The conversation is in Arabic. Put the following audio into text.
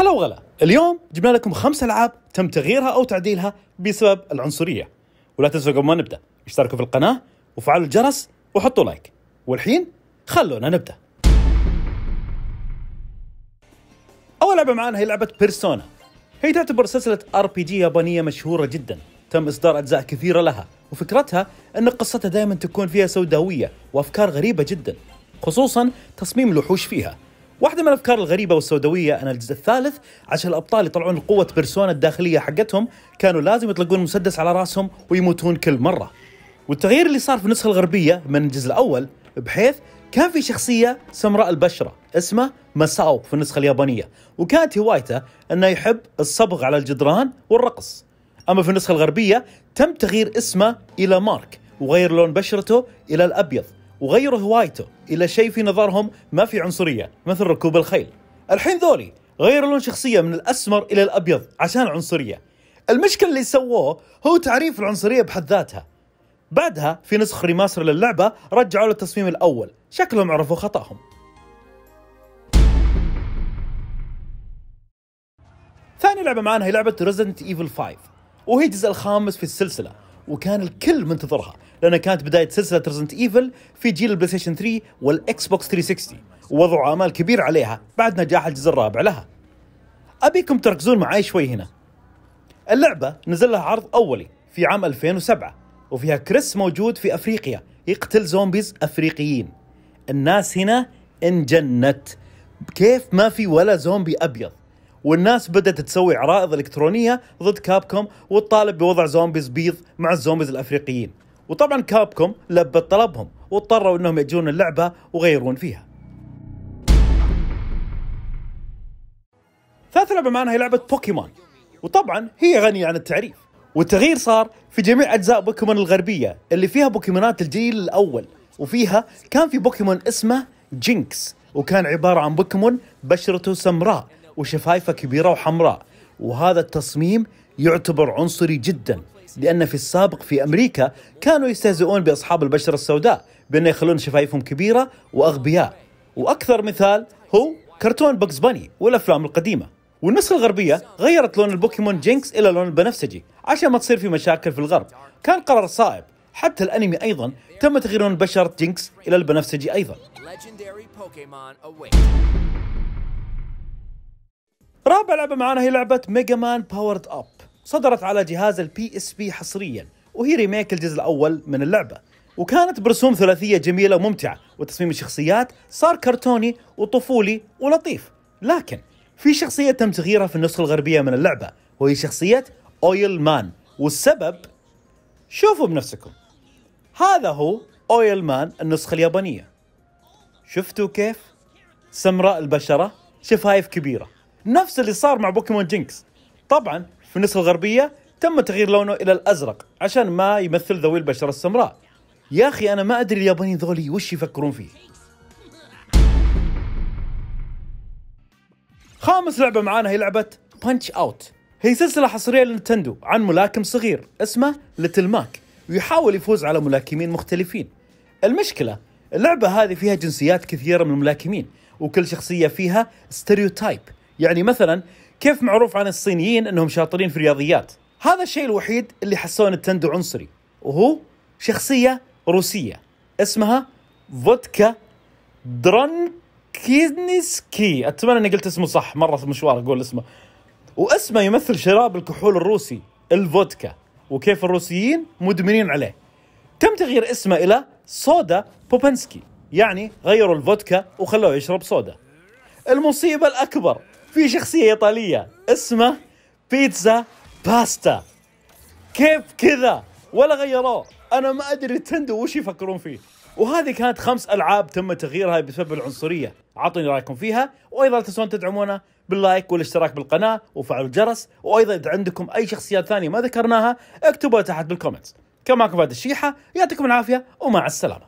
هلا وغلا اليوم جبنا لكم خمس العاب تم تغييرها او تعديلها بسبب العنصريه ولا تنسوا قبل ما نبدا اشتركوا في القناه وفعلوا الجرس وحطوا لايك والحين خلونا نبدا اول لعبه معانا هي لعبه بيرسونا هي تعتبر سلسله ار بي جي يابانيه مشهوره جدا تم اصدار اجزاء كثيره لها وفكرتها ان قصتها دائما تكون فيها سوداويه وافكار غريبه جدا خصوصا تصميم الوحوش فيها واحدة من الأفكار الغريبة والسوداوية أن الجزء الثالث عشان الأبطال يطلعون القوة بيرسونا الداخلية حقتهم كانوا لازم يطلقون مسدس على راسهم ويموتون كل مرة والتغيير اللي صار في النسخة الغربية من الجزء الأول بحيث كان في شخصية سمراء البشرة اسمه مساو في النسخة اليابانية وكانت هوايته أنه يحب الصبغ على الجدران والرقص أما في النسخة الغربية تم تغيير اسمه إلى مارك وغير لون بشرته إلى الأبيض وغيروا هوايته الى شيء في نظرهم ما في عنصريه مثل ركوب الخيل. الحين ذولي غيروا لون شخصيه من الاسمر الى الابيض عشان عنصريه. المشكله اللي سووه هو تعريف العنصريه بحد ذاتها. بعدها في نسخ ريماستر للعبه رجعوا للتصميم الاول، شكلهم عرفوا خطاهم. ثاني لعبه معانا هي لعبه ريزنت ايفل 5 وهي الجزء الخامس في السلسله وكان الكل منتظرها لانها كانت بدايه سلسله ريزنت ايفل في جيل البلاي ستيشن 3 والاكس بوكس 360 ووضعوا امال كبير عليها بعد نجاح الجزء الرابع لها. ابيكم تركزون معي شوي هنا. اللعبه نزل لها عرض اولي في عام 2007 وفيها كريس موجود في افريقيا يقتل زومبيز افريقيين. الناس هنا انجنت كيف ما في ولا زومبي ابيض والناس بدأت تسوي عرائض إلكترونية ضد كابكوم وتطالب بوضع زومبيز بيض مع الزومبيز الأفريقيين وطبعا كابكم لبت طلبهم واضطروا انهم يجون اللعبة ويغيرون فيها ثالث لعبة معنا هي لعبة بوكيمون وطبعا هي غنية عن التعريف والتغيير صار في جميع أجزاء بوكيمون الغربية اللي فيها بوكيمونات الجيل الأول وفيها كان في بوكيمون اسمه جينكس وكان عبارة عن بوكيمون بشرته سمراء وشفايفه كبيرة وحمراء وهذا التصميم يعتبر عنصري جدا لأن في السابق في أمريكا كانوا يستهزئون بأصحاب البشرة السوداء بأن يخلون شفايفهم كبيرة وأغبياء وأكثر مثال هو كرتون بوكس باني والأفلام القديمة والنسخة الغربية غيرت لون البوكيمون جينكس إلى لون البنفسجي عشان ما تصير في مشاكل في الغرب كان قرار صائب حتى الأنمي أيضا تم تغيير لون بشرة جينكس إلى البنفسجي أيضا رابع لعبة معانا هي لعبة ميجا مان باورد أب صدرت على جهاز البي اس بي حصريا وهي ريميك الجزء الاول من اللعبه وكانت برسوم ثلاثيه جميله وممتعه وتصميم الشخصيات صار كرتوني وطفولي ولطيف لكن في شخصيه تم تغييرها في النسخه الغربيه من اللعبه وهي شخصيه اويل مان والسبب شوفوا بنفسكم هذا هو اويل مان النسخه اليابانيه شفتوا كيف سمراء البشره شفايف كبيره نفس اللي صار مع بوكيمون جينكس طبعا في النسخة الغربية تم تغيير لونه إلى الأزرق عشان ما يمثل ذوي البشرة السمراء يا أخي أنا ما أدري اليابانيين ذولي وش يفكرون فيه خامس لعبة معانا هي لعبة بانش أوت هي سلسلة حصرية لنتندو عن ملاكم صغير اسمه ليتل ماك ويحاول يفوز على ملاكمين مختلفين المشكلة اللعبة هذه فيها جنسيات كثيرة من الملاكمين وكل شخصية فيها ستيريوتايب يعني مثلا كيف معروف عن الصينيين انهم شاطرين في الرياضيات هذا الشيء الوحيد اللي حسون التندو عنصري وهو شخصية روسية اسمها فودكا درنكينسكي اتمنى اني قلت اسمه صح مرة مشوار اقول اسمه واسمه يمثل شراب الكحول الروسي الفودكا وكيف الروسيين مدمنين عليه تم تغيير اسمه الى سودا بوبنسكي يعني غيروا الفودكا وخلوه يشرب صودا المصيبة الأكبر في شخصية إيطالية اسمه بيتزا باستا كيف كذا ولا غيروه أنا ما أدري نتندو وش يفكرون فيه وهذه كانت خمس ألعاب تم تغييرها بسبب العنصرية أعطوني رأيكم فيها وأيضا لا تنسون تدعمونا باللايك والاشتراك بالقناة وفعل الجرس وأيضا إذا عندكم أي شخصيات ثانية ما ذكرناها اكتبوها تحت بالكومنتس كان معكم فهد الشيحة يعطيكم العافية ومع السلامة